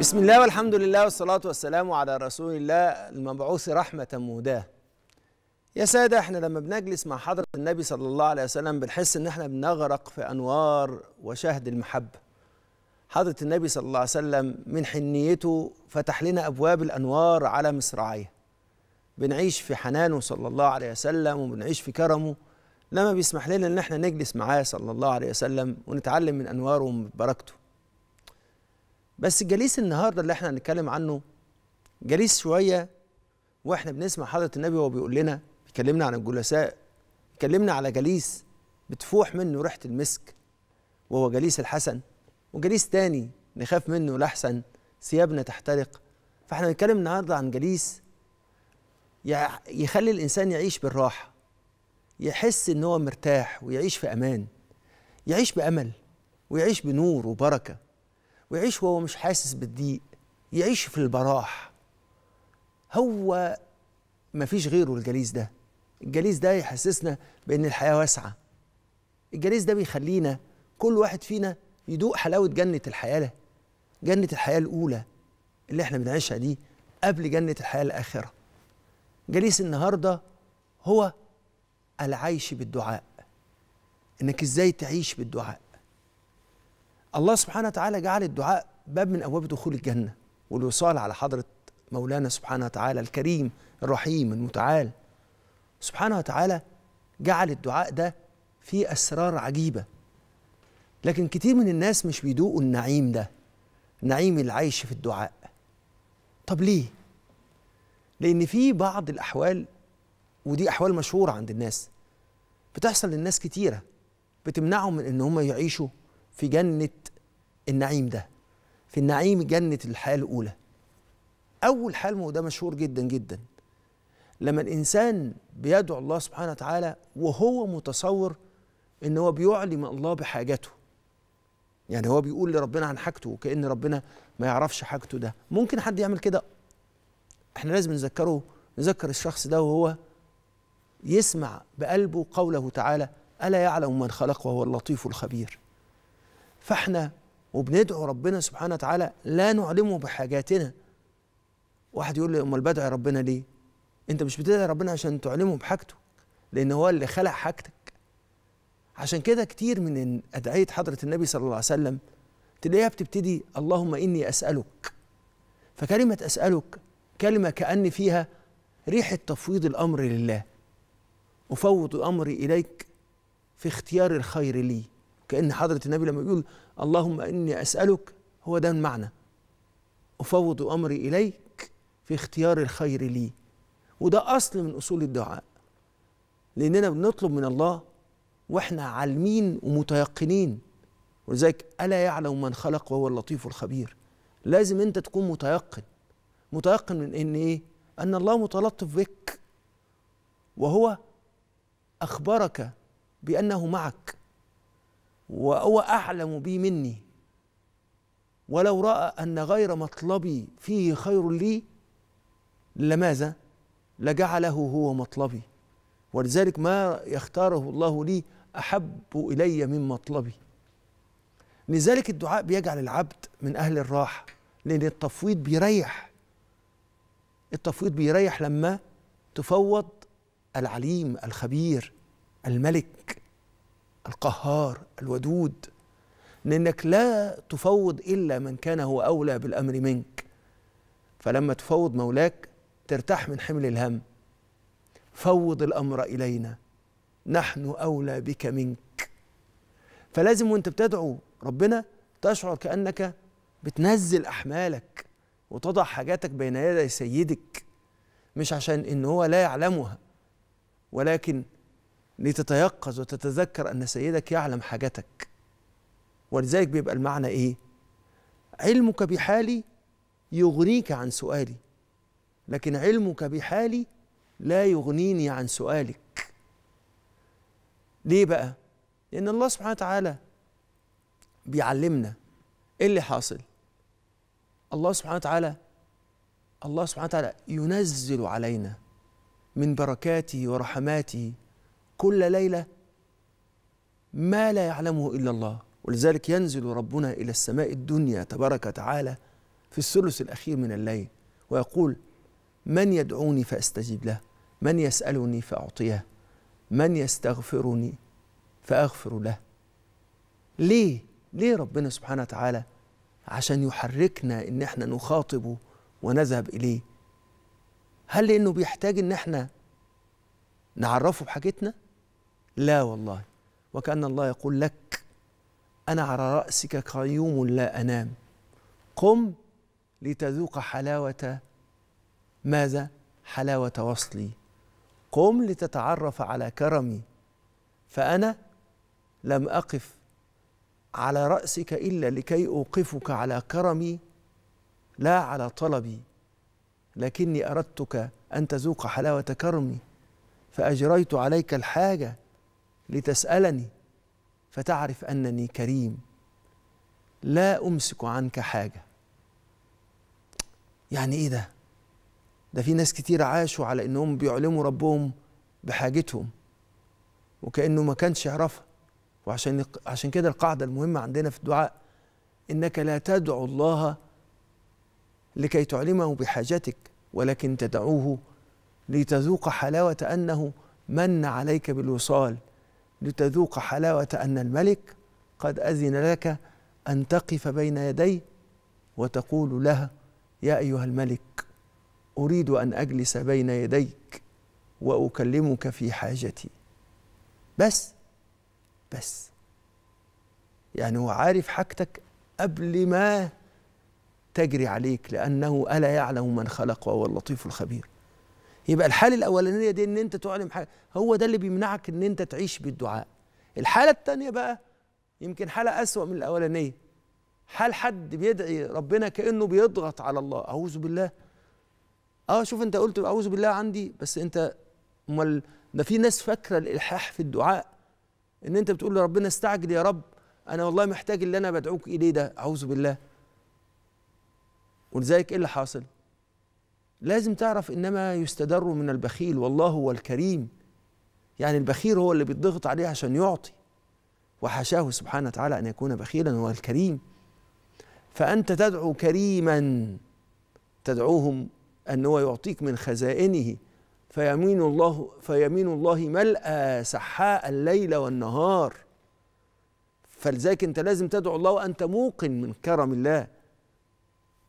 بسم الله والحمد لله والصلاة والسلام على رسول الله المبعوث رحمة مهداة يا سادة احنا لما بنجلس مع حضرة النبي صلى الله عليه وسلم بنحس ان احنا بنغرق في انوار وشهد المحبة حضرة النبي صلى الله عليه وسلم من حنيته فتح لنا ابواب الانوار على مصراعيه بنعيش في حنانه صلى الله عليه وسلم وبنعيش في كرمه لما بيسمح لنا ان احنا نجلس معاه صلى الله عليه وسلم ونتعلم من انواره ومن بركته بس جليس النهارده اللي احنا هنتكلم عنه جليس شويه واحنا بنسمع حضره النبي وهو بيقول لنا بيكلمنا عن الجلساء بيكلمنا على جليس بتفوح منه ريحه المسك وهو جليس الحسن وجليس تاني نخاف منه لحسن ثيابنا تحترق فاحنا بنتكلم النهارده عن جليس يخلي الانسان يعيش بالراحه يحس ان هو مرتاح ويعيش في امان يعيش بامل ويعيش بنور وبركه ويعيش وهو مش حاسس بالضيق يعيش في البراح هو مفيش غيره الجليس ده الجليس ده يحسسنا بان الحياه واسعه الجليس ده بيخلينا كل واحد فينا يدوق حلاوه جنه الحياه ده جنه الحياه الاولى اللي احنا بنعيشها دي قبل جنه الحياه الاخره جليس النهارده هو العيش بالدعاء انك ازاي تعيش بالدعاء الله سبحانه وتعالى جعل الدعاء باب من ابواب دخول الجنه والوصال على حضره مولانا سبحانه وتعالى الكريم الرحيم المتعال سبحانه وتعالى جعل الدعاء ده فيه اسرار عجيبه لكن كتير من الناس مش بيدوقوا النعيم ده نعيم العيش في الدعاء طب ليه لان في بعض الاحوال ودي احوال مشهوره عند الناس بتحصل للناس كتيره بتمنعهم من ان هم يعيشوا في جنه النعيم ده في النعيم جنة الحياة الأولى أول حلم وده مشهور جدا جدا لما الإنسان بيدعو الله سبحانه وتعالى وهو متصور إن هو بيعلم الله بحاجته يعني هو بيقول لربنا عن حاجته وكأن ربنا ما يعرفش حاجته ده ممكن حد يعمل كده احنا لازم نذكره نذكر الشخص ده وهو يسمع بقلبه قوله تعالى ألا يعلم من خلق وهو اللطيف الخبير فاحنا وبندعو ربنا سبحانه وتعالى لا نعلمه بحاجاتنا واحد يقول لي امال بدعي ربنا ليه انت مش بتدعي ربنا عشان تعلمه بحاجته لان هو اللي خلق حاجتك عشان كده كتير من ادعيه حضره النبي صلى الله عليه وسلم تلاقيها بتبتدي اللهم اني اسالك فكلمه اسالك كلمه كان فيها ريحه تفويض الامر لله افوض امري اليك في اختيار الخير لي كأن حضرة النبي لما يقول اللهم إني أسألك هو ده المعنى أفوض أمري إليك في اختيار الخير لي وده أصل من أصول الدعاء لأننا بنطلب من الله وإحنا عالمين ومتيقنين ولذلك ألا يعلم من خلق وهو اللطيف الخبير لازم أنت تكون متيقن متيقن من إن إيه؟ أن الله متلطف بك وهو أخبرك بأنه معك وهو أعلم بي مني ولو رأى أن غير مطلبي فيه خير لي لماذا؟ لجعله هو مطلبي ولذلك ما يختاره الله لي أحب إلي من مطلبي لذلك الدعاء بيجعل العبد من أهل الراحة لأن التفويض بيريح التفويض بيريح لما تفوض العليم الخبير الملك القهار الودود لأنك لا تفوض إلا من كان هو أولى بالأمر منك فلما تفوض مولاك ترتاح من حمل الهم فوض الأمر إلينا نحن أولى بك منك فلازم وانت بتدعو ربنا تشعر كأنك بتنزل أحمالك وتضع حاجاتك بين يدي سيدك مش عشان إن هو لا يعلمها ولكن لتتيقظ وتتذكر أن سيدك يعلم حاجتك ولذلك بيبقى المعنى إيه علمك بحالي يغنيك عن سؤالي لكن علمك بحالي لا يغنيني عن سؤالك ليه بقى لأن الله سبحانه وتعالى بيعلمنا إيه اللي حاصل الله سبحانه وتعالى الله سبحانه وتعالى ينزل علينا من بركاته ورحماته كل ليلة ما لا يعلمه إلا الله ولذلك ينزل ربنا إلى السماء الدنيا تبارك وتعالى في الثلث الأخير من الليل ويقول من يدعوني فأستجيب له من يسألني فأعطيه من يستغفرني فأغفر له ليه ليه ربنا سبحانه وتعالى عشان يحركنا ان احنا نخاطبه ونذهب اليه هل لانه بيحتاج ان احنا نعرفه بحاجتنا لا والله وكأن الله يقول لك أنا على رأسك قيوم لا أنام قم لتذوق حلاوة ماذا؟ حلاوة وصلي قم لتتعرف على كرمي فأنا لم أقف على رأسك إلا لكي أوقفك على كرمي لا على طلبي لكني أردتك أن تذوق حلاوة كرمي فأجريت عليك الحاجة لتسألني فتعرف أنني كريم لا أمسك عنك حاجة يعني إيه ده؟ ده في ناس كتير عاشوا على إنهم بيعلموا ربهم بحاجتهم وكأنه ما كانش يعرفها وعشان عشان كده القاعدة المهمة عندنا في الدعاء إنك لا تدعو الله لكي تعلمه بحاجتك ولكن تدعوه لتذوق حلاوة أنه من عليك بالوصال لتذوق حلاوة أن الملك قد أذن لك أن تقف بين يديه وتقول له يا أيها الملك أريد أن أجلس بين يديك وأكلمك في حاجتي بس بس يعني هو عارف حاجتك قبل ما تجري عليك لأنه ألا يعلم من خلق وهو اللطيف الخبير يبقى الحاله الاولانيه دي ان انت تعلم حاجه هو ده اللي بيمنعك ان انت تعيش بالدعاء الحاله الثانيه بقى يمكن حاله اسوا من الاولانيه حال حد بيدعي ربنا كانه بيضغط على الله اعوذ بالله اه شوف انت قلت اعوذ بالله عندي بس انت امال ده في ناس فاكره الالحاح في الدعاء ان انت بتقول لربنا استعجل يا رب انا والله محتاج اللي انا بدعوك اليه ده اعوذ بالله ولذلك ايه اللي حاصل لازم تعرف انما يستدر من البخيل والله هو الكريم يعني البخيل هو اللي بيتضغط عليه عشان يعطي وحاشاه سبحانه وتعالى ان يكون بخيلا هو الكريم فانت تدعو كريما تدعوهم ان هو يعطيك من خزائنه فيمين الله فيمين الله ملأى سحاء الليل والنهار فلذلك انت لازم تدعو الله وانت موقن من كرم الله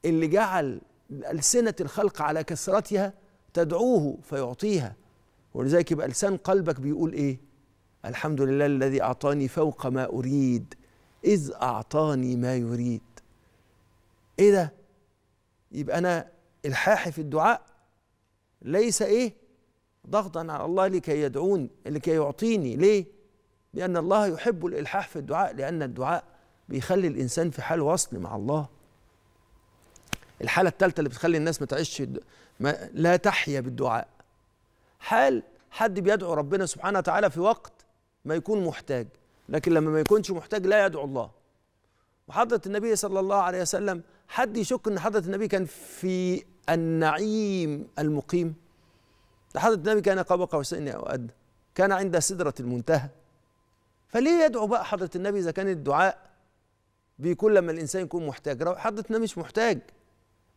اللي جعل ألسنة الخلق على كثرتها تدعوه فيعطيها ولذلك يبقى لسان قلبك بيقول إيه الحمد لله الذي أعطاني فوق ما أريد إذ أعطاني ما يريد إيه ده يبقى أنا الحاحي في الدعاء ليس إيه ضغطا على الله لكي يدعوني لكي يعطيني ليه لأن الله يحب الإلحاح في الدعاء لأن الدعاء بيخلي الإنسان في حال وصل مع الله الحالة الثالثة اللي بتخلي الناس ما تعيش ما لا تحيا بالدعاء حال حد بيدعو ربنا سبحانه وتعالى في وقت ما يكون محتاج لكن لما ما يكونش محتاج لا يدعو الله وحضرة النبي صلى الله عليه وسلم حد يشك ان حضرة النبي كان في النعيم المقيم ده حضرة النبي كان قاب قوسين او ادنى كان عند سدرة المنتهى فليه يدعو بقى حضرة النبي اذا كان الدعاء بيكون لما الانسان يكون محتاج حضرة النبي مش محتاج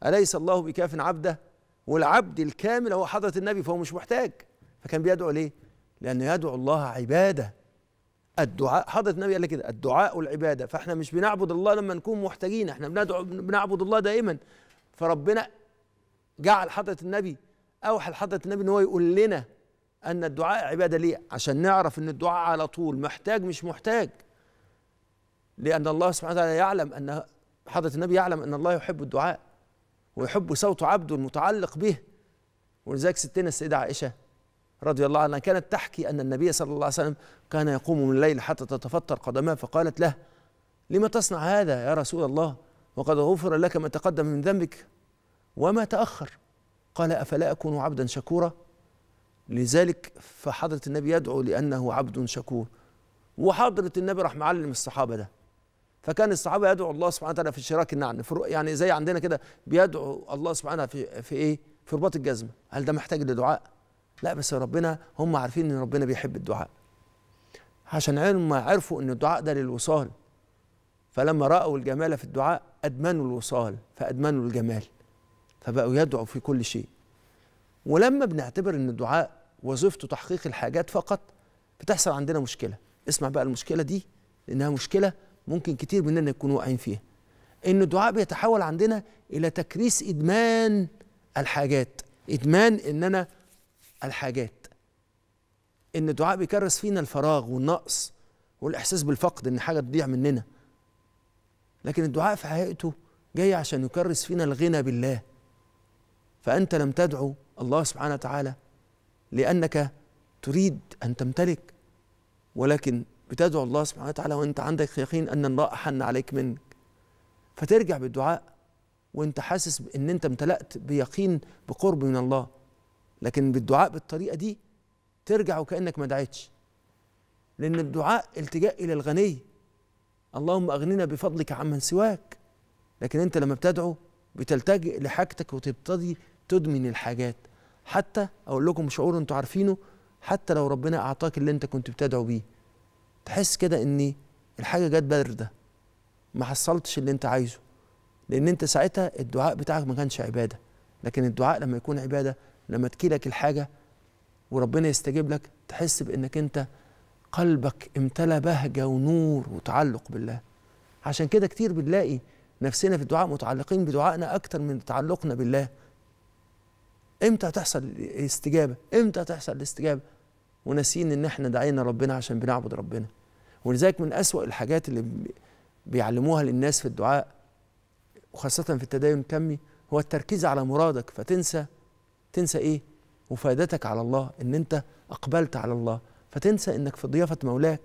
أليس الله بكاف عبده والعبد الكامل هو حضرة النبي فهو مش محتاج فكان بيدعو ليه لأنه يدعو الله عبادة الدعاء حضرة النبي قال كده الدعاء والعبادة فاحنا مش بنعبد الله لما نكون محتاجين احنا بندعو بنعبد الله دائما فربنا جعل حضرة النبي أوحى لحضرة النبي إن هو يقول لنا أن الدعاء عبادة ليه عشان نعرف أن الدعاء على طول محتاج مش محتاج لأن الله سبحانه وتعالى يعلم أن حضرة النبي يعلم أن الله يحب الدعاء ويحب صوت عبده المتعلق به ولذلك ستنا السيدة عائشة رضي الله عنها كانت تحكي أن النبي صلى الله عليه وسلم كان يقوم من الليل حتى تتفطر قدماه فقالت له لما تصنع هذا يا رسول الله وقد غفر لك ما تقدم من ذنبك وما تأخر قال أفلا أكون عبدا شكورا لذلك فحضرة النبي يدعو لأنه عبد شكور وحضرة النبي راح معلم الصحابة ده فكان الصحابه يدعو الله سبحانه وتعالى في الشراك النعم يعني زي عندنا كده بيدعو الله سبحانه في في ايه في رباط الجزمه هل ده محتاج لدعاء لا بس ربنا هم عارفين ان ربنا بيحب الدعاء عشان علم عرفوا ان الدعاء ده للوصال فلما راوا الجمال في الدعاء ادمنوا الوصال فادمنوا الجمال فبقوا يدعوا في كل شيء ولما بنعتبر ان الدعاء وظيفته تحقيق الحاجات فقط بتحصل عندنا مشكله اسمع بقى المشكله دي لانها مشكله ممكن كتير مننا يكونوا واقعين فيها ان الدعاء بيتحول عندنا الى تكريس ادمان الحاجات ادمان ان انا الحاجات ان الدعاء بيكرس فينا الفراغ والنقص والاحساس بالفقد ان حاجه تضيع مننا لكن الدعاء في حقيقته جاي عشان يكرس فينا الغنى بالله فانت لم تدعو الله سبحانه وتعالى لانك تريد ان تمتلك ولكن بتدعو الله سبحانه وتعالى وانت عندك يقين ان الله احن عليك منك فترجع بالدعاء وانت حاسس ان انت امتلأت بيقين بقرب من الله لكن بالدعاء بالطريقه دي ترجع وكانك ما دعيتش لان الدعاء التجاء الى الغني اللهم اغننا بفضلك عمن سواك لكن انت لما بتدعو بتلتجئ لحاجتك وتبتدي تدمن الحاجات حتى اقول لكم شعور انتوا عارفينه حتى لو ربنا اعطاك اللي انت كنت بتدعو بيه تحس كده ان الحاجه جت بارده ما حصلتش اللي انت عايزه لان انت ساعتها الدعاء بتاعك ما كانش عباده لكن الدعاء لما يكون عباده لما تجيلك الحاجه وربنا يستجيب لك تحس بانك انت قلبك امتلى بهجه ونور وتعلق بالله عشان كده كتير بنلاقي نفسنا في الدعاء متعلقين بدعائنا اكتر من تعلقنا بالله امتى هتحصل الاستجابه امتى هتحصل الاستجابه وناسين ان احنا دعينا ربنا عشان بنعبد ربنا ولذلك من أسوأ الحاجات اللي بيعلموها للناس في الدعاء وخاصة في التدين الكمي هو التركيز على مرادك فتنسى تنسى ايه وفادتك على الله ان انت اقبلت على الله فتنسى انك في ضيافة مولاك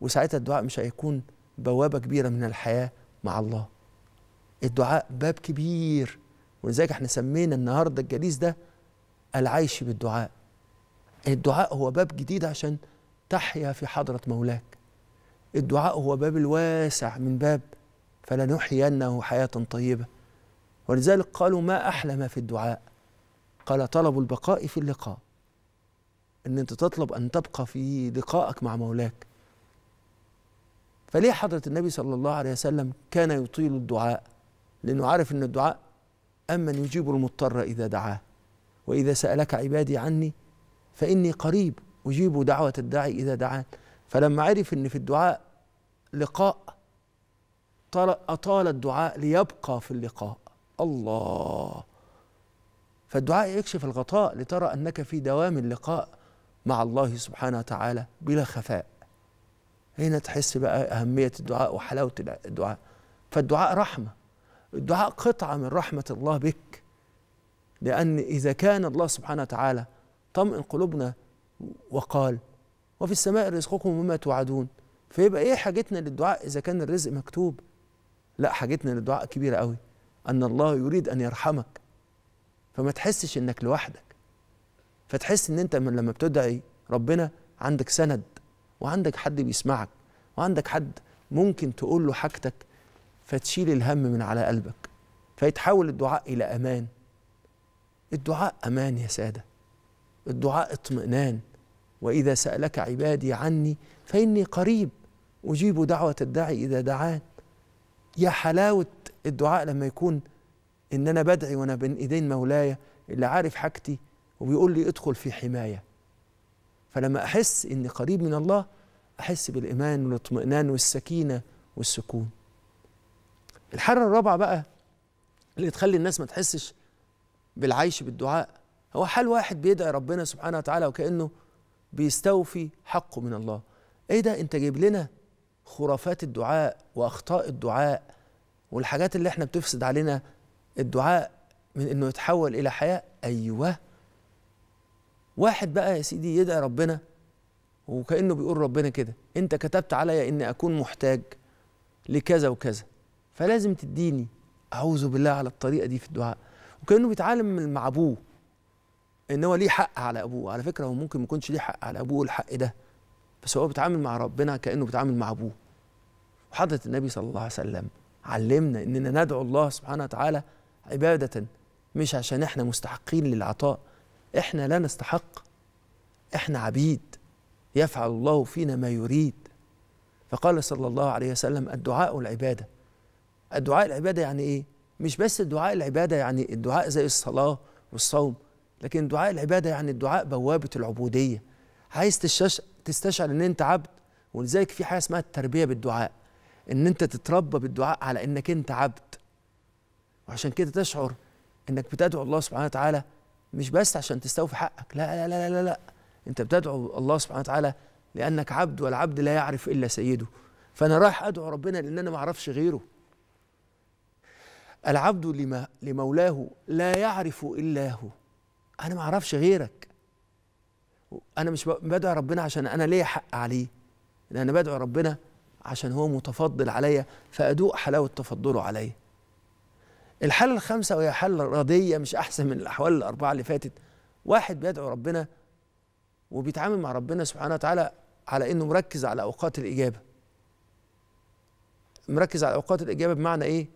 وساعتها الدعاء مش هيكون بوابة كبيرة من الحياة مع الله الدعاء باب كبير ولذلك احنا سمينا النهاردة الجليس ده العيش بالدعاء الدعاء هو باب جديد عشان تحيا في حضرة مولاك الدعاء هو باب الواسع من باب فلنحيينه حياة طيبة ولذلك قالوا ما أحلى ما في الدعاء قال طلب البقاء في اللقاء ان انت تطلب ان تبقى في لقائك مع مولاك فليه حضرة النبي صلى الله عليه وسلم كان يطيل الدعاء لأنه عارف أن الدعاء أمن يجيب المضطر إذا دعاه وإذا سألك عبادي عني فإني قريب أجيب دعوة الداعي إذا دعان فلما عرف أن في الدعاء لقاء أطال الدعاء ليبقى في اللقاء الله فالدعاء يكشف الغطاء لترى أنك في دوام اللقاء مع الله سبحانه وتعالى بلا خفاء هنا تحس بقى أهمية الدعاء وحلاوة الدعاء فالدعاء رحمة الدعاء قطعة من رحمة الله بك لأن إذا كان الله سبحانه وتعالى طمئن قلوبنا وقال وفي السماء رزقكم وما توعدون فيبقى ايه حاجتنا للدعاء اذا كان الرزق مكتوب لا حاجتنا للدعاء كبيره قوي ان الله يريد ان يرحمك فما تحسش انك لوحدك فتحس ان انت من لما بتدعي ربنا عندك سند وعندك حد بيسمعك وعندك حد ممكن تقول له حاجتك فتشيل الهم من على قلبك فيتحول الدعاء الى امان الدعاء امان يا ساده الدعاء اطمئنان واذا سالك عبادي عني فاني قريب اجيب دعوه الداعي اذا دعان يا حلاوه الدعاء لما يكون ان انا بدعي وانا بين ايدين مولاي اللي عارف حاجتي وبيقول لي ادخل في حمايه فلما احس اني قريب من الله احس بالايمان والاطمئنان والسكينه والسكون الحاله الرابعه بقى اللي تخلي الناس ما تحسش بالعيش بالدعاء هو حال واحد بيدعي ربنا سبحانه وتعالى وكأنه بيستوفي حقه من الله ايه ده انت جايب لنا خرافات الدعاء واخطاء الدعاء والحاجات اللي احنا بتفسد علينا الدعاء من انه يتحول الى حياه ايوه واحد بقى يا سيدي يدعي ربنا وكانه بيقول ربنا كده انت كتبت عليا اني اكون محتاج لكذا وكذا فلازم تديني اعوذ بالله على الطريقه دي في الدعاء وكانه بيتعلم مع ابوه ان هو ليه حق على ابوه على فكره هو ممكن ما يكونش ليه حق على ابوه الحق ده بس هو بيتعامل مع ربنا كانه بيتعامل مع ابوه وحضره النبي صلى الله عليه وسلم علمنا اننا ندعو الله سبحانه وتعالى عباده مش عشان احنا مستحقين للعطاء احنا لا نستحق احنا عبيد يفعل الله فينا ما يريد فقال صلى الله عليه وسلم الدعاء العباده الدعاء العباده يعني ايه مش بس الدعاء العباده يعني الدعاء زي الصلاه والصوم لكن دعاء العبادة يعني الدعاء بوابة العبودية عايز تستشعر ان انت عبد ولذلك في حاجة اسمها التربية بالدعاء ان انت تتربى بالدعاء على انك انت عبد وعشان كده تشعر انك بتدعو الله سبحانه وتعالى مش بس عشان تستوفي حقك لا لا لا لا لا انت بتدعو الله سبحانه وتعالى لانك عبد والعبد لا يعرف الا سيده فانا رايح ادعو ربنا لان انا ما اعرفش غيره العبد لما لمولاه لا يعرف الا هو انا ما اعرفش غيرك انا مش بدعي ربنا عشان انا ليا حق عليه لأن انا بدعي ربنا عشان هو متفضل عليا فادوق حلاوه تفضله عليا الحاله الخامسه وهي حاله رضيه مش احسن من الاحوال الاربعه اللي فاتت واحد بيدعو ربنا وبيتعامل مع ربنا سبحانه وتعالى على انه مركز على اوقات الاجابه مركز على اوقات الاجابه بمعنى ايه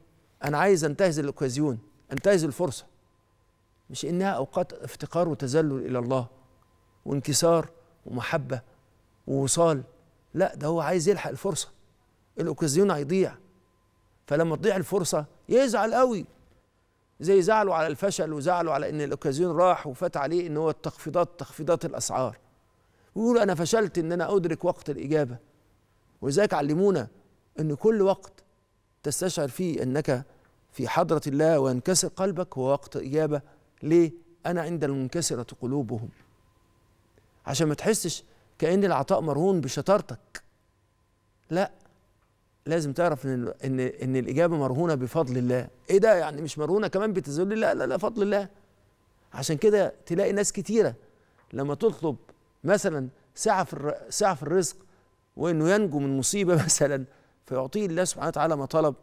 انا عايز انتهز الاوكازيون انتهز الفرصه مش إنها أوقات افتقار وتذلل إلى الله وانكسار ومحبة ووصال لا ده هو عايز يلحق الفرصة الأوكازيون هيضيع فلما تضيع الفرصة يزعل قوي زي زعلوا على الفشل وزعلوا على ان الاوكازيون راح وفات عليه ان هو التخفيضات تخفيضات الاسعار ويقولوا انا فشلت ان انا ادرك وقت الاجابه ولذلك علمونا ان كل وقت تستشعر فيه انك في حضره الله وينكسر قلبك هو وقت اجابه ليه انا عند المنكسره قلوبهم عشان ما تحسش كان العطاء مرهون بشطارتك لا لازم تعرف ان ان ان الاجابه مرهونه بفضل الله ايه ده يعني مش مرهونه كمان بتذل لا لا لا فضل الله عشان كده تلاقي ناس كتيره لما تطلب مثلا ساعه في ساعه في الرزق وانه ينجو من مصيبه مثلا فيعطيه الله سبحانه وتعالى ما طلب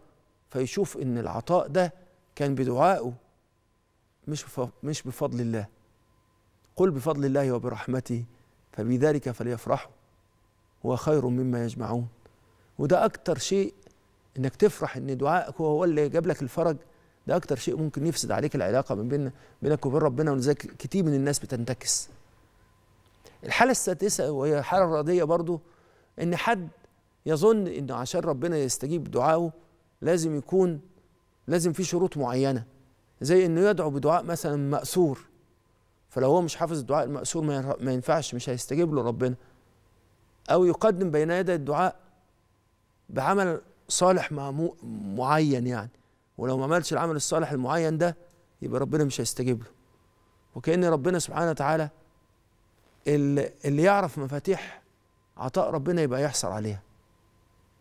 فيشوف ان العطاء ده كان بدعائه مش مش بفضل الله قل بفضل الله وبرحمته فبذلك فليفرحوا هو خير مما يجمعون وده أكتر شيء إنك تفرح إن دعائك هو اللي جاب لك الفرج ده أكتر شيء ممكن يفسد عليك العلاقة من بين بينك وبين ربنا ولذلك كتير من الناس بتنتكس الحالة السادسة وهي حالة رياضية برضو إن حد يظن إنه عشان ربنا يستجيب دعائه لازم يكون لازم في شروط معينة زي انه يدعو بدعاء مثلا مأسور فلو هو مش حافظ الدعاء المأسور ما ينفعش مش هيستجيب له ربنا او يقدم بين يدي الدعاء بعمل صالح مع معين يعني ولو ما عملش العمل الصالح المعين ده يبقى ربنا مش هيستجيب له وكأن ربنا سبحانه وتعالى اللي يعرف مفاتيح عطاء ربنا يبقى يحصل عليها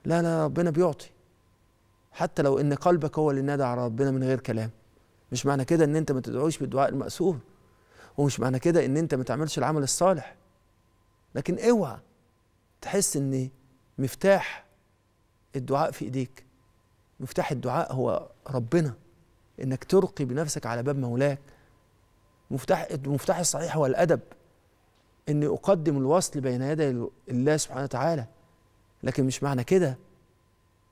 لا لا ربنا بيعطي حتى لو ان قلبك هو اللي نادى على ربنا من غير كلام مش معنى كده ان انت ما تدعوش بالدعاء المأثور ومش معنى كده ان انت ما تعملش العمل الصالح لكن اوعى تحس ان مفتاح الدعاء في ايديك مفتاح الدعاء هو ربنا انك ترقي بنفسك على باب مولاك مفتاح المفتاح الصحيح هو الادب اني اقدم الوصل بين يدي الله سبحانه وتعالى لكن مش معنى كده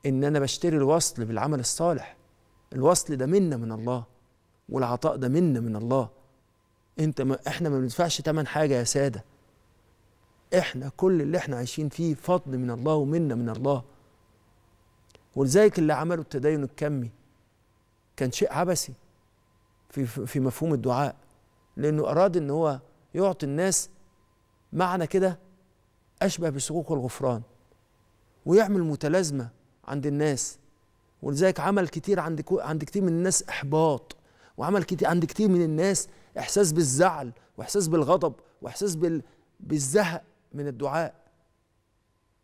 ان انا بشتري الوصل بالعمل الصالح الوصل ده منه من الله والعطاء ده منا من الله انت ما احنا ما بندفعش تمن حاجه يا ساده احنا كل اللي احنا عايشين فيه فضل من الله ومنا من الله ولذلك اللي عملوا التدين الكمي كان شيء عبثي في في مفهوم الدعاء لانه اراد ان هو يعطي الناس معنى كده اشبه بسقوق الغفران ويعمل متلازمه عند الناس ولذلك عمل كتير عند عند كتير من الناس احباط وعمل كتير عند كتير من الناس احساس بالزعل واحساس بالغضب واحساس بال... بالزهق من الدعاء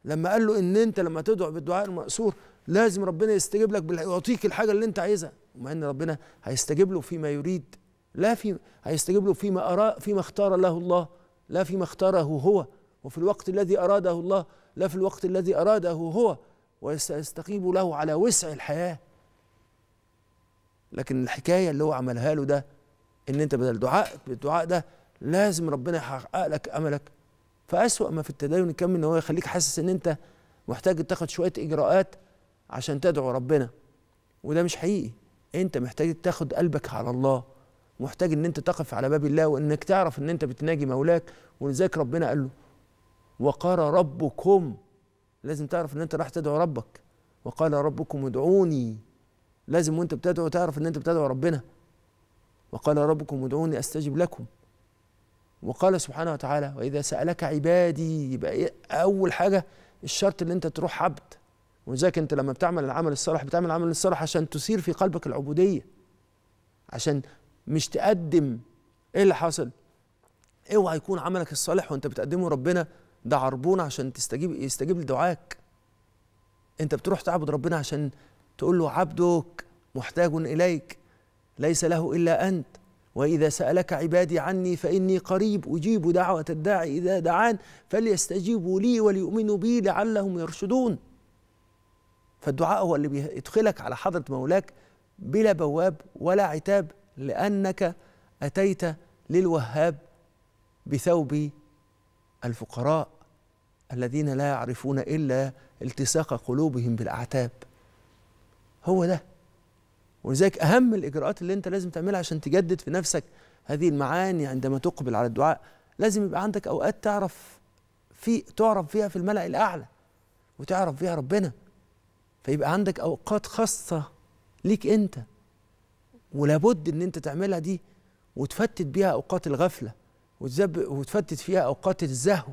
لما قال له ان انت لما تدعو بالدعاء المأثور لازم ربنا يستجيب لك بال... يعطيك الحاجه اللي انت عايزها ومع ان ربنا هيستجيب له فيما يريد لا في هيستجيب له فيما اراء فيما اختار له الله لا فيما اختاره هو وفي الوقت الذي أراده الله لا في الوقت الذي أراده هو وسيستقيم له على وسع الحياة لكن الحكايه اللي هو عملها له ده ان انت بدل دعاء بالدعاء ده لازم ربنا يحقق لك املك فاسوا ما في التدين كم ان هو يخليك حاسس ان انت محتاج تاخد شويه اجراءات عشان تدعو ربنا وده مش حقيقي انت محتاج تاخد قلبك على الله محتاج ان انت تقف على باب الله وانك تعرف ان انت بتناجي مولاك ولذلك ربنا قال له وقال ربكم لازم تعرف ان انت راح تدعو ربك وقال ربكم ادعوني لازم وانت بتدعو تعرف ان انت بتدعو ربنا وقال ربكم ادعوني استجب لكم وقال سبحانه وتعالى واذا سالك عبادي يبقى إيه اول حاجه الشرط اللي انت تروح عبد ولذلك انت لما بتعمل العمل الصالح بتعمل العمل الصالح عشان تثير في قلبك العبوديه عشان مش تقدم ايه اللي حصل اوعى يكون عملك الصالح وانت بتقدمه ربنا ده عربون عشان تستجيب يستجيب لدعائك انت بتروح تعبد ربنا عشان تقول له عبدك محتاج اليك ليس له الا انت واذا سالك عبادي عني فاني قريب اجيب دعوه الداعي اذا دعان فليستجيبوا لي وليؤمنوا بي لعلهم يرشدون فالدعاء هو اللي بيدخلك على حضره مولاك بلا بواب ولا عتاب لانك اتيت للوهاب بثوب الفقراء الذين لا يعرفون الا التصاق قلوبهم بالاعتاب هو ده ولذلك اهم الاجراءات اللي انت لازم تعملها عشان تجدد في نفسك هذه المعاني عندما تقبل على الدعاء لازم يبقى عندك اوقات تعرف في تعرف فيها في الملأ الاعلى وتعرف فيها ربنا فيبقى عندك اوقات خاصه ليك انت ولابد ان انت تعملها دي وتفتت بيها اوقات الغفله وتفتت فيها اوقات الزهو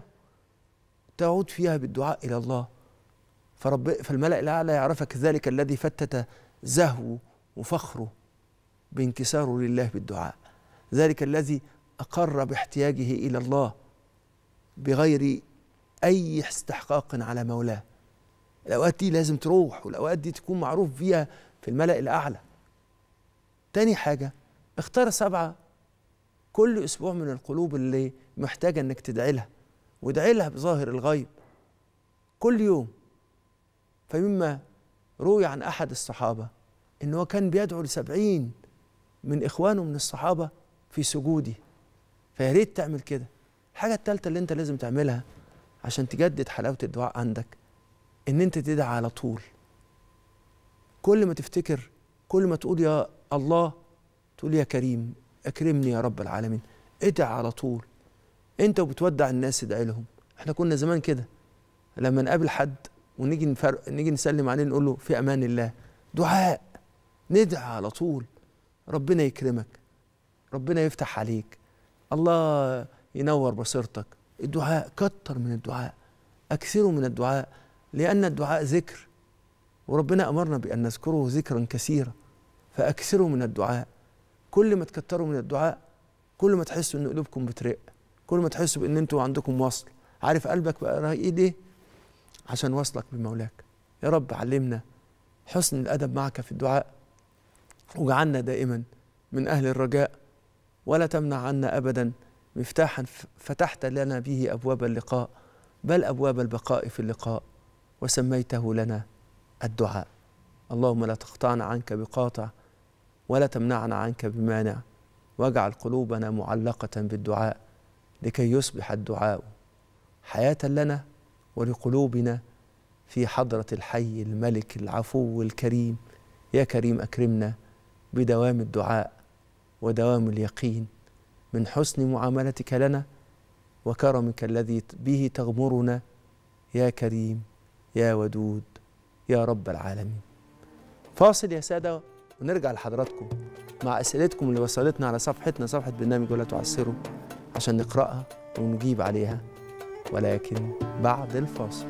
تعود فيها بالدعاء الى الله فرب فالملأ الأعلى يعرفك ذلك الذي فتت زهو وفخره بانكساره لله بالدعاء ذلك الذي أقر باحتياجه إلى الله بغير أي استحقاق على مولاه الأوقات دي لازم تروح والأوقات دي تكون معروف فيها في الملأ الأعلى تاني حاجة اختار سبعة كل أسبوع من القلوب اللي محتاجة إنك تدعي لها وادعي لها بظاهر الغيب كل يوم فمما روي عن أحد الصحابة أنه كان بيدعو لسبعين من إخوانه من الصحابة في سجوده فياريت تعمل كده الحاجة التالتة اللي أنت لازم تعملها عشان تجدد حلاوة الدعاء عندك إن أنت تدعى على طول كل ما تفتكر كل ما تقول يا الله تقول يا كريم اكرمني يا رب العالمين ادعى على طول انت وبتودع الناس ادعي لهم احنا كنا زمان كده لما نقابل حد ونيجي نفر... نيجي نسلم عليه نقول له في امان الله دعاء ندعي على طول ربنا يكرمك ربنا يفتح عليك الله ينور بصيرتك الدعاء كتر من الدعاء اكثروا من الدعاء لان الدعاء ذكر وربنا امرنا بان نذكره ذكرا كثيرا فاكثروا من الدعاء كل ما تكتروا من الدعاء كل ما تحسوا ان قلوبكم بترق كل ما تحسوا بان انتوا عندكم وصل عارف قلبك بقى رايق ايه عشان وصلك بمولاك يا رب علمنا حسن الأدب معك في الدعاء وجعلنا دائما من أهل الرجاء ولا تمنع عنا أبدا مفتاحا فتحت لنا به أبواب اللقاء بل أبواب البقاء في اللقاء وسميته لنا الدعاء اللهم لا تقطعنا عنك بقاطع ولا تمنعنا عنك بمانع واجعل قلوبنا معلقة بالدعاء لكي يصبح الدعاء حياة لنا ولقلوبنا في حضرة الحي الملك العفو الكريم يا كريم أكرمنا بدوام الدعاء ودوام اليقين من حسن معاملتك لنا وكرمك الذي به تغمرنا يا كريم يا ودود يا رب العالمين فاصل يا سادة ونرجع لحضراتكم مع أسئلتكم اللي وصلتنا على صفحتنا صفحة برنامج ولا تعسروا عشان نقرأها ونجيب عليها ولكن بعد الفاصل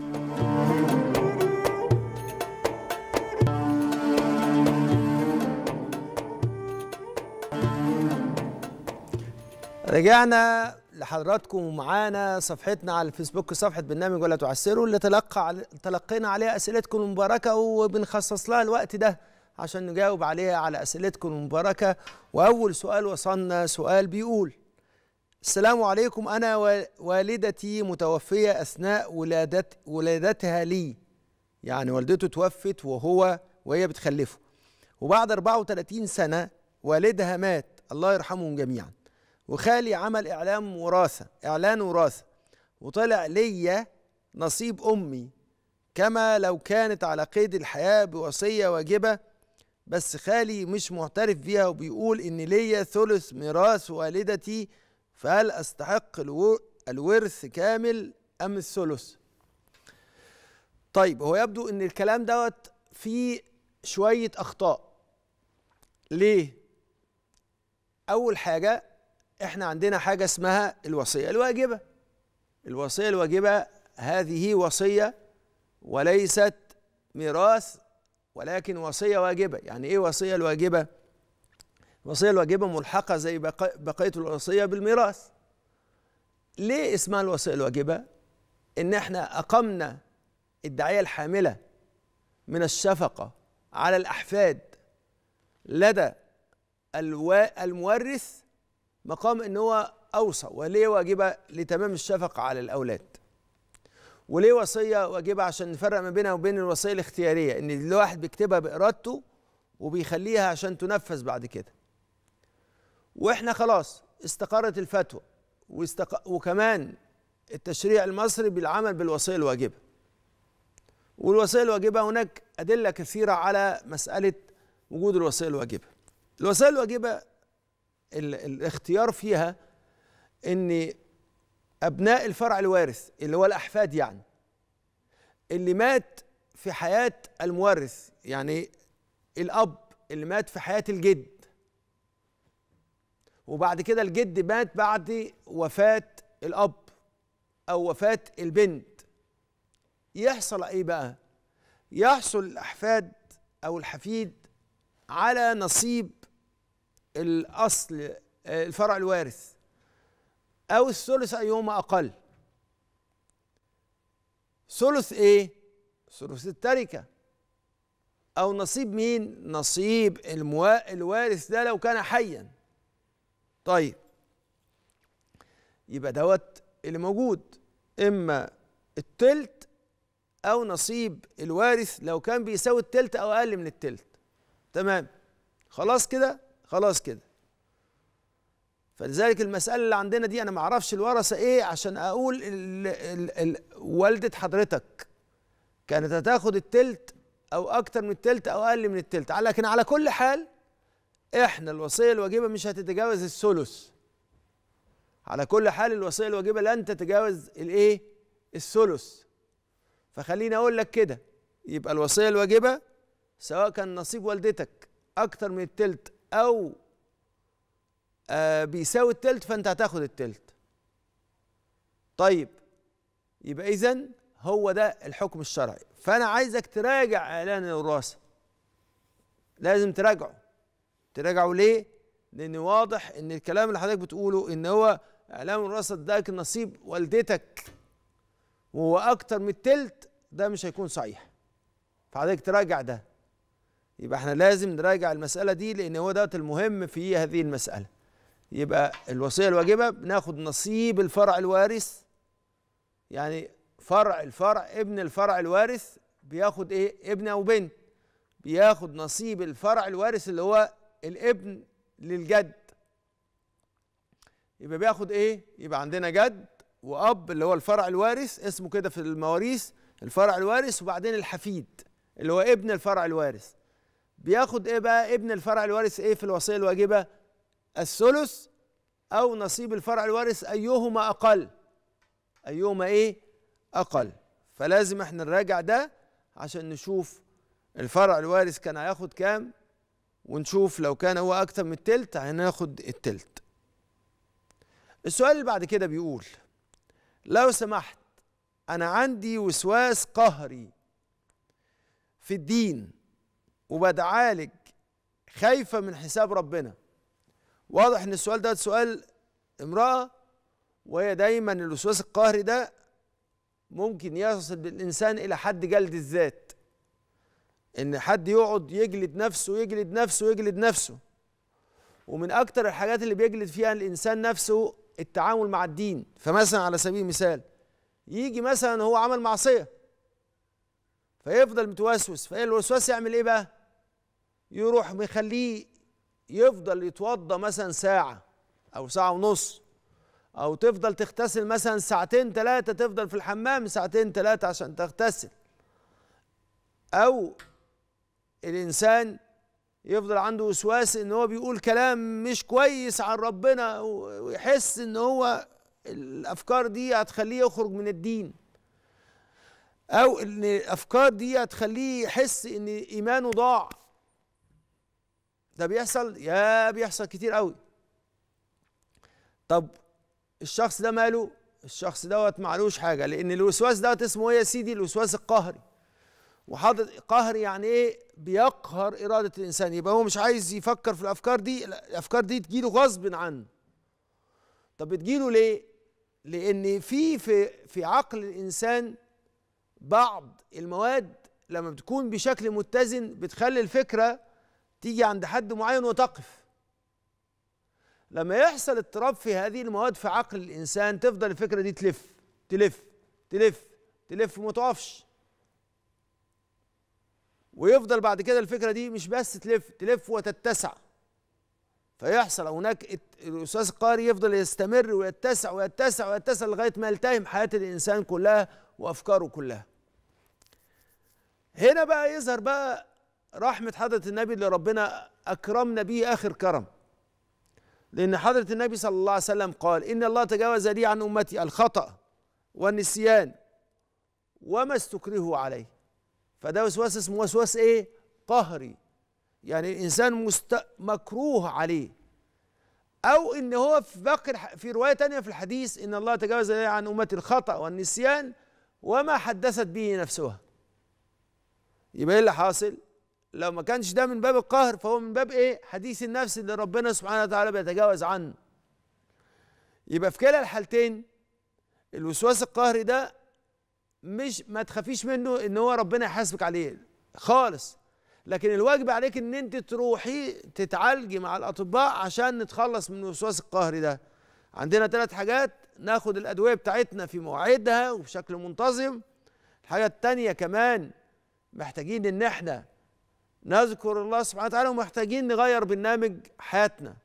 رجعنا لحضراتكم ومعانا صفحتنا على الفيسبوك صفحه برنامج ولا تعسروا اللي تلقى علي تلقينا عليها اسئلتكم المباركه وبنخصص لها الوقت ده عشان نجاوب عليها على اسئلتكم المباركه واول سؤال وصلنا سؤال بيقول السلام عليكم أنا والدتي متوفية أثناء ولادت ولادتها لي يعني والدته توفت وهو وهي بتخلفه وبعد 34 سنة والدها مات الله يرحمهم جميعا وخالي عمل إعلام وراثة إعلان وراثة وطلع ليا نصيب أمي كما لو كانت على قيد الحياة بوصية واجبة بس خالي مش معترف بيها وبيقول إن ليا ثلث ميراث والدتي فهل أستحق الورث كامل أم الثلث طيب هو يبدو أن الكلام دوت فيه شوية أخطاء ليه أول حاجة إحنا عندنا حاجة اسمها الوصية الواجبة الوصية الواجبة هذه وصية وليست ميراث ولكن وصية واجبة يعني إيه وصية الواجبة الوصية الواجبة ملحقة زي بقية الوصية بالميراث ليه اسمها الوصية الواجبة؟ إن احنا أقمنا الدعية الحاملة من الشفقة على الأحفاد لدى المورث مقام إن هو أوصى وليه واجبة لتمام الشفقة على الأولاد وليه وصية واجبة عشان نفرق ما بينها وبين الوصية الاختيارية إن الواحد بيكتبها بإرادته وبيخليها عشان تنفذ بعد كده واحنا خلاص استقرت الفتوى واستق... وكمان التشريع المصري بالعمل بالوصيه الواجبه والوصيه الواجبه هناك ادله كثيره على مساله وجود الوصيه الواجبه الوصيه الواجبه ال... الاختيار فيها ان ابناء الفرع الوارث اللي هو الاحفاد يعني اللي مات في حياه المورث يعني الاب اللي مات في حياه الجد وبعد كده الجد مات بعد وفاة الأب أو وفاة البنت يحصل إيه بقى؟ يحصل الأحفاد أو الحفيد على نصيب الأصل الفرع الوارث أو الثلث أيهما أقل ثلث إيه؟ ثلث التركة أو نصيب مين؟ نصيب الموا... الوارث ده لو كان حياً طيب يبقى دوت اللي موجود اما التلت او نصيب الوارث لو كان بيساوي التلت او اقل من التلت تمام خلاص كده خلاص كده فلذلك المساله اللي عندنا دي انا ما اعرفش الورثه ايه عشان اقول ال ال الـ والده حضرتك كانت هتاخد التلت او اكتر من التلت او اقل من التلت لكن على كل حال احنا الوصيه الواجبه مش هتتجاوز الثلث على كل حال الوصيه الواجبه لن تتجاوز الايه الثلث فخليني اقول لك كده يبقى الوصيه الواجبه سواء كان نصيب والدتك اكتر من التلت او آه بيساوي التلت فانت هتاخد التلت طيب يبقى اذا هو ده الحكم الشرعي فانا عايزك تراجع اعلان الوراثه لازم تراجعه تراجعوا ليه؟ لأن واضح إن الكلام اللي حضرتك بتقوله إن هو إعلام الرصد اداك نصيب والدتك وهو أكتر من التلت ده مش هيكون صحيح فحضرتك تراجع ده يبقى احنا لازم نراجع المسألة دي لأن هو ده المهم في هذه المسألة يبقى الوصية الواجبة بناخد نصيب الفرع الوارث يعني فرع الفرع ابن الفرع الوارث بياخد ايه ابن او بنت بياخد نصيب الفرع الوارث اللي هو الابن للجد يبقى بياخد ايه يبقى عندنا جد واب اللي هو الفرع الوارث اسمه كده في المواريث الفرع الوارث وبعدين الحفيد اللي هو ابن الفرع الوارث بياخد ايه بقى ابن الفرع الوارث ايه في الوصيه الواجبه الثلث او نصيب الفرع الوارث ايهما اقل ايهما ايه اقل فلازم احنا نراجع ده عشان نشوف الفرع الوارث كان هياخد كام ونشوف لو كان هو أكتر من التلت هناخد التلت السؤال اللي بعد كده بيقول لو سمحت أنا عندي وسواس قهري في الدين وبتعالج خايفة من حساب ربنا واضح ان السؤال ده سؤال امرأة وهي دايما الوسواس القهري ده ممكن يصل بالإنسان إلى حد جلد الذات ان حد يقعد يجلد نفسه يجلد نفسه يجلد نفسه ومن اكتر الحاجات اللي بيجلد فيها الانسان نفسه التعامل مع الدين فمثلا على سبيل المثال يجي مثلا هو عمل معصيه فيفضل متوسوس فايه الوسواس يعمل ايه بقى يروح مخليه يفضل يتوضى مثلا ساعه او ساعه ونص او تفضل تغتسل مثلا ساعتين ثلاثه تفضل في الحمام ساعتين ثلاثه عشان تغتسل او الانسان يفضل عنده وسواس ان هو بيقول كلام مش كويس عن ربنا ويحس ان هو الافكار دي هتخليه يخرج من الدين او ان الافكار دي هتخليه يحس ان ايمانه ضاع ده بيحصل يا بيحصل كتير قوي طب الشخص ده ماله الشخص دوت معلوش حاجه لان الوسواس دوت اسمه ايه يا سيدي الوسواس القهري وحاضر قهر يعني ايه بيقهر اراده الانسان يبقى هو مش عايز يفكر في الافكار دي الافكار دي تجيله غصب عنه طب بتجيله ليه لان في في في عقل الانسان بعض المواد لما بتكون بشكل متزن بتخلي الفكره تيجي عند حد معين وتقف لما يحصل اضطراب في هذه المواد في عقل الانسان تفضل الفكره دي تلف تلف تلف تلف وما تقفش ويفضل بعد كده الفكره دي مش بس تلف تلف وتتسع فيحصل هناك الاستاذ القاري يفضل يستمر ويتسع ويتسع ويتسع لغايه ما يلتهم حياه الانسان كلها وافكاره كلها هنا بقى يظهر بقى رحمه حضره النبي اللي ربنا اكرمنا به اخر كرم لأن حضرة النبي صلى الله عليه وسلم قال إن الله تجاوز لي عن أمتي الخطأ والنسيان وما استكرهوا عليه فده وسواس اسمه وسواس ايه قهري يعني الانسان مست... مكروه عليه او ان هو في باقي في روايه تانية في الحديث ان الله تجاوز عن امتي الخطا والنسيان وما حدثت به نفسها يبقى ايه اللي حاصل لو ما كانش ده من باب القهر فهو من باب ايه حديث النفس اللي ربنا سبحانه وتعالى بيتجاوز عنه يبقى في كلا الحالتين الوسواس القهري ده مش ما تخافيش منه ان هو ربنا يحاسبك عليه خالص لكن الواجب عليك ان انت تروحي تتعالجي مع الاطباء عشان نتخلص من الوسواس القهري ده عندنا ثلاث حاجات ناخد الادويه بتاعتنا في مواعيدها وبشكل منتظم الحاجه الثانيه كمان محتاجين ان احنا نذكر الله سبحانه وتعالى ومحتاجين نغير برنامج حياتنا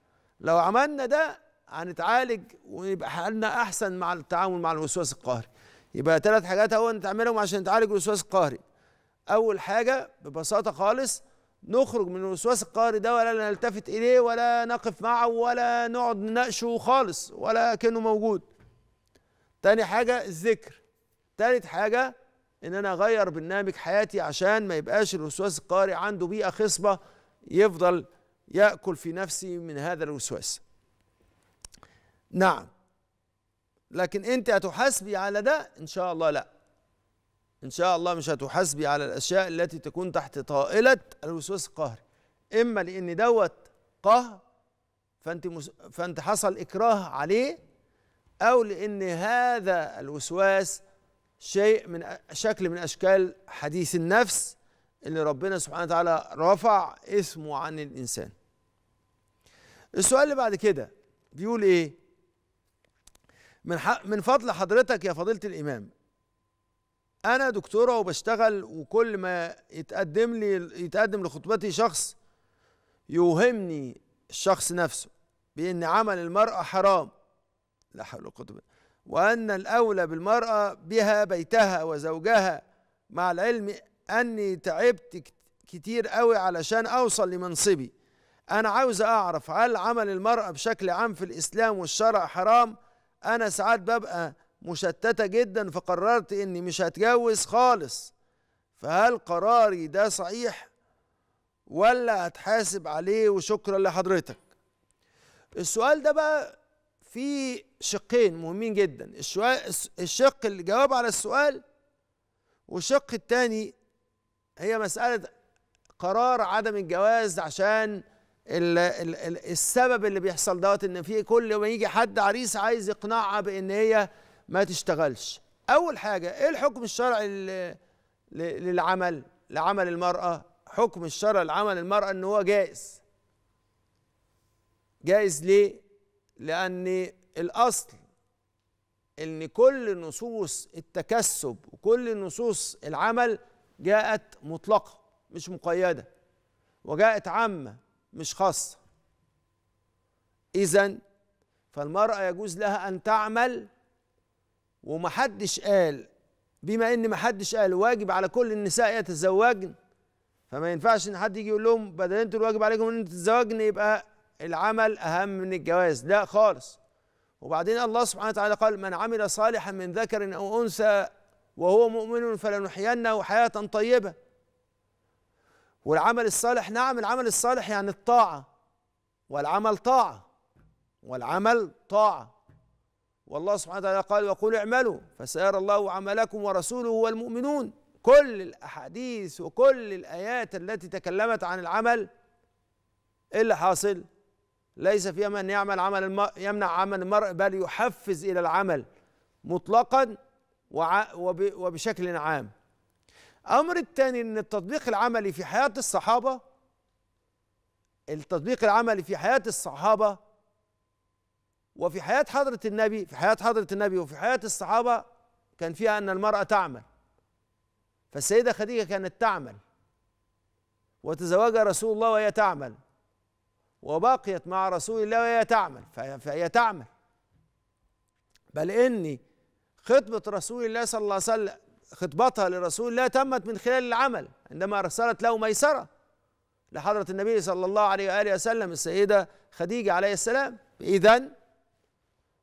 لو عملنا ده هنتعالج ويبقى حالنا احسن مع التعامل مع الوسواس القهري يبقى ثلاث حاجات اهو تعملهم عشان نتعالج الوسواس القهري اول حاجه ببساطه خالص نخرج من الوسواس القهري ده ولا نلتفت اليه ولا نقف معه ولا نقعد نناقشه خالص ولا كانه موجود تاني حاجه الذكر تالت حاجه ان انا اغير برنامج حياتي عشان ما يبقاش الوسواس القهري عنده بيئه خصبه يفضل ياكل في نفسي من هذا الوسواس نعم لكن انت هتحاسبي على ده ان شاء الله لا ان شاء الله مش هتحاسبي على الاشياء التي تكون تحت طائله الوسواس القهري اما لان دوت قهر فانت مس... فانت حصل اكراه عليه او لان هذا الوسواس شيء من شكل من اشكال حديث النفس اللي ربنا سبحانه وتعالى رفع اسمه عن الانسان السؤال اللي بعد كده بيقول ايه من حق من فضل حضرتك يا فضيله الامام انا دكتوره وبشتغل وكل ما يتقدم لي يتقدم لخطبتي شخص يوهمني الشخص نفسه بان عمل المراه حرام لا حول ولا وان الاولى بالمراه بها بيتها وزوجها مع العلم اني تعبت كتير قوي علشان اوصل لمنصبي انا عاوز اعرف هل عمل المراه بشكل عام في الاسلام والشرع حرام انا ساعات ببقى مشتته جدا فقررت اني مش هتجوز خالص فهل قراري ده صحيح ولا هتحاسب عليه وشكرا لحضرتك السؤال ده بقى فيه شقين مهمين جدا الشق اللي جواب على السؤال والشق الثاني هي مسألة قرار عدم الجواز عشان السبب اللي بيحصل دوت ان في كل ما يجي حد عريس عايز يقنعها بان هي ما تشتغلش اول حاجه ايه الحكم الشرعي للعمل لعمل المراه حكم الشرع لعمل المراه ان هو جائز جائز ليه لان الاصل ان كل نصوص التكسب وكل نصوص العمل جاءت مطلقه مش مقيده وجاءت عامه مش خاصة إذا فالمرأة يجوز لها أن تعمل ومحدش قال بما إن محدش قال واجب على كل النساء يتزوجن فما ينفعش إن حد يجي يقول لهم بدل أنتوا الواجب عليكم إن تتزوجن يبقى العمل أهم من الجواز لا خالص وبعدين الله سبحانه وتعالى قال من عمل صالحا من ذكر أو أنثى وهو مؤمن فلنحيينه حياة طيبة والعمل الصالح نعم العمل الصالح يعني الطاعة والعمل طاعة والعمل طاعة والله سبحانه وتعالى قال وقل اعملوا فسيرى الله عملكم ورسوله والمؤمنون كل الأحاديث وكل الآيات التي تكلمت عن العمل إيه اللي حاصل ليس فيها من يعمل عمل المرء يمنع عمل المرء بل يحفز إلى العمل مطلقا وبشكل عام الأمر الثاني أن التطبيق العملي في حياة الصحابة التطبيق العملي في حياة الصحابة وفي حياة حضرة النبي في حياة حضرة النبي وفي حياة الصحابة كان فيها أن المرأة تعمل فالسيدة خديجة كانت تعمل وتزوجها رسول الله وهي تعمل وبقيت مع رسول الله وهي تعمل فهي تعمل بل إن خطبة رسول الله صلى الله عليه وسلم خطبتها للرسول الله تمت من خلال العمل عندما أرسلت له ميسرة لحضرة النبي صلى الله عليه وآله وسلم السيدة خديجة عليه السلام إذا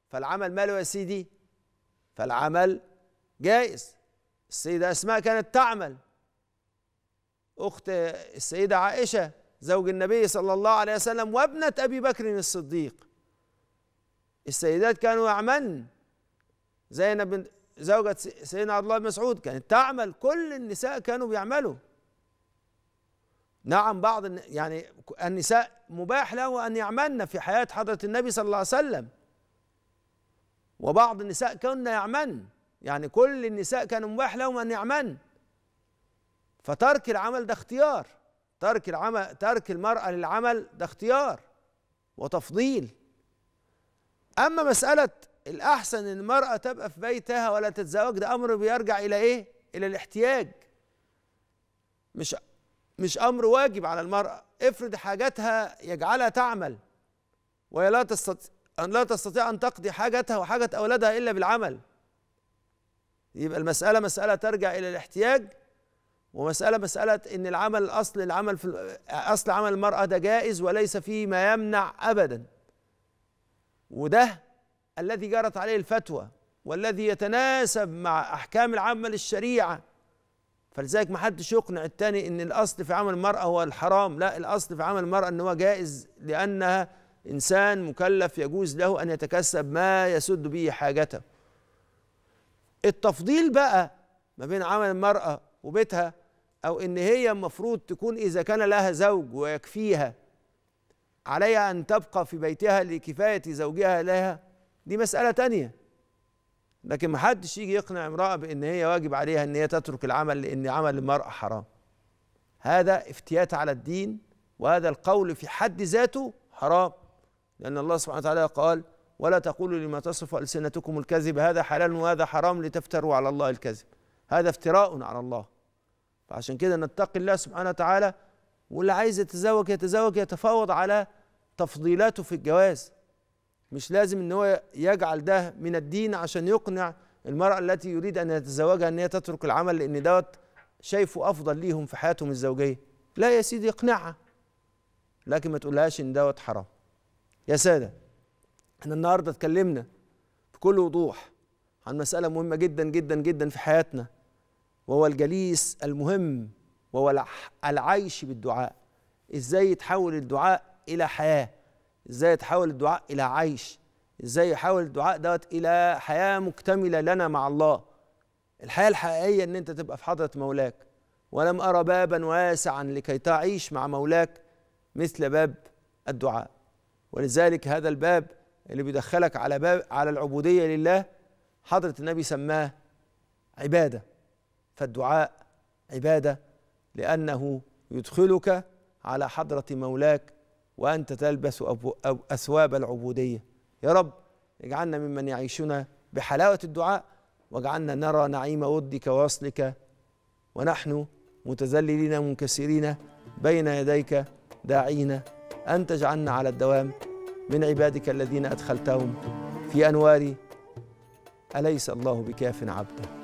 فالعمل ماله يا سيدي فالعمل جائز السيدة أسماء كانت تعمل أخت السيدة عائشة زوج النبي صلى الله عليه وسلم وابنة أبي بكر الصديق السيدات كانوا يعملن زينب زوجة سيدنا عبد الله بن مسعود كانت تعمل كل النساء كانوا بيعملوا نعم بعض يعني النساء مباح له أن يعملن في حياة حضرة النبي صلى الله عليه وسلم وبعض النساء كنا يعملن يعني كل النساء كان مباح لهم أن يعملن فترك العمل ده اختيار ترك العمل ترك المرأة للعمل ده اختيار وتفضيل أما مسألة الأحسن إن المرأة تبقى في بيتها ولا تتزوج ده أمر بيرجع إلى إيه؟ إلى الاحتياج مش مش أمر واجب على المرأة افرض حاجاتها يجعلها تعمل وهي لا تستطيع أن لا تستطيع أن تقضي حاجتها وحاجة أولادها إلا بالعمل يبقى المسألة مسألة ترجع إلى الاحتياج ومسألة مسألة إن العمل أصل العمل في أصل عمل المرأة ده جائز وليس فيه ما يمنع أبدا وده الذي جرت عليه الفتوى والذي يتناسب مع احكام العامه للشريعه فلذلك ما حدش يقنع التاني ان الاصل في عمل المراه هو الحرام لا الاصل في عمل المراه ان هو جائز لانها انسان مكلف يجوز له ان يتكسب ما يسد به حاجته التفضيل بقى ما بين عمل المراه وبيتها او ان هي المفروض تكون اذا كان لها زوج ويكفيها عليها ان تبقى في بيتها لكفايه زوجها لها دي مسألة تانية لكن ما حدش يجي يقنع امرأة بأن هي واجب عليها أن هي تترك العمل لأن عمل المرأة حرام هذا افتيات على الدين وهذا القول في حد ذاته حرام لأن الله سبحانه وتعالى قال ولا تقولوا لما تصف ألسنتكم الكذب هذا حلال وهذا حرام لتفتروا على الله الكذب هذا افتراء على الله فعشان كده نتقي الله سبحانه وتعالى واللي عايز يتزوج يتزوج يتفاوض على تفضيلاته في الجواز مش لازم ان هو يجعل ده من الدين عشان يقنع المرأة التي يريد ان يتزوجها ان هي تترك العمل لان دوت شايفه افضل ليهم في حياتهم الزوجية لا يا سيدي اقنعها لكن ما تقولهاش ان دوت حرام يا سادة احنا النهاردة اتكلمنا بكل وضوح عن مسألة مهمة جدا جدا جدا في حياتنا وهو الجليس المهم وهو العيش بالدعاء ازاي تحول الدعاء الى حياه ازاي يتحول الدعاء الى عيش ازاي يحول الدعاء دوت الى حياه مكتمله لنا مع الله الحياه الحقيقيه ان انت تبقى في حضره مولاك ولم ارى بابا واسعا لكي تعيش مع مولاك مثل باب الدعاء ولذلك هذا الباب اللي بيدخلك على باب على العبوديه لله حضره النبي سماه عباده فالدعاء عباده لانه يدخلك على حضره مولاك وأنت تلبس أثواب العبودية يا رب اجعلنا ممن يعيشون بحلاوة الدعاء واجعلنا نرى نعيم ودك ووصلك ونحن متذللين منكسرين بين يديك داعين أن تجعلنا على الدوام من عبادك الذين أدخلتهم في أنوار أليس الله بكاف عبده